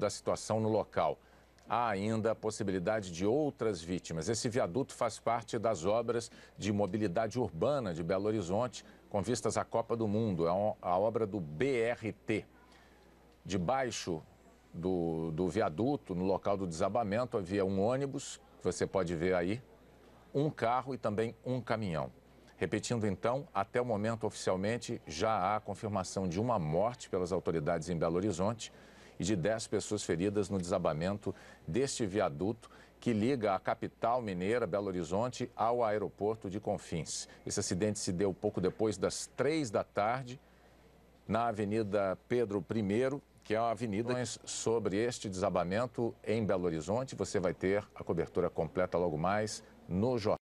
da situação no local. Há ainda a possibilidade de outras vítimas. Esse viaduto faz parte das obras de mobilidade urbana de Belo Horizonte, com vistas à Copa do Mundo. É a obra do BRT. Debaixo do, do viaduto, no local do desabamento, havia um ônibus, que você pode ver aí, um carro e também um caminhão. Repetindo então, até o momento oficialmente já há confirmação de uma morte pelas autoridades em Belo Horizonte e de 10 pessoas feridas no desabamento deste viaduto que liga a capital mineira, Belo Horizonte, ao aeroporto de Confins. Esse acidente se deu pouco depois das três da tarde, na Avenida Pedro I, que é uma avenida sobre este desabamento em Belo Horizonte. Você vai ter a cobertura completa logo mais no Jornal.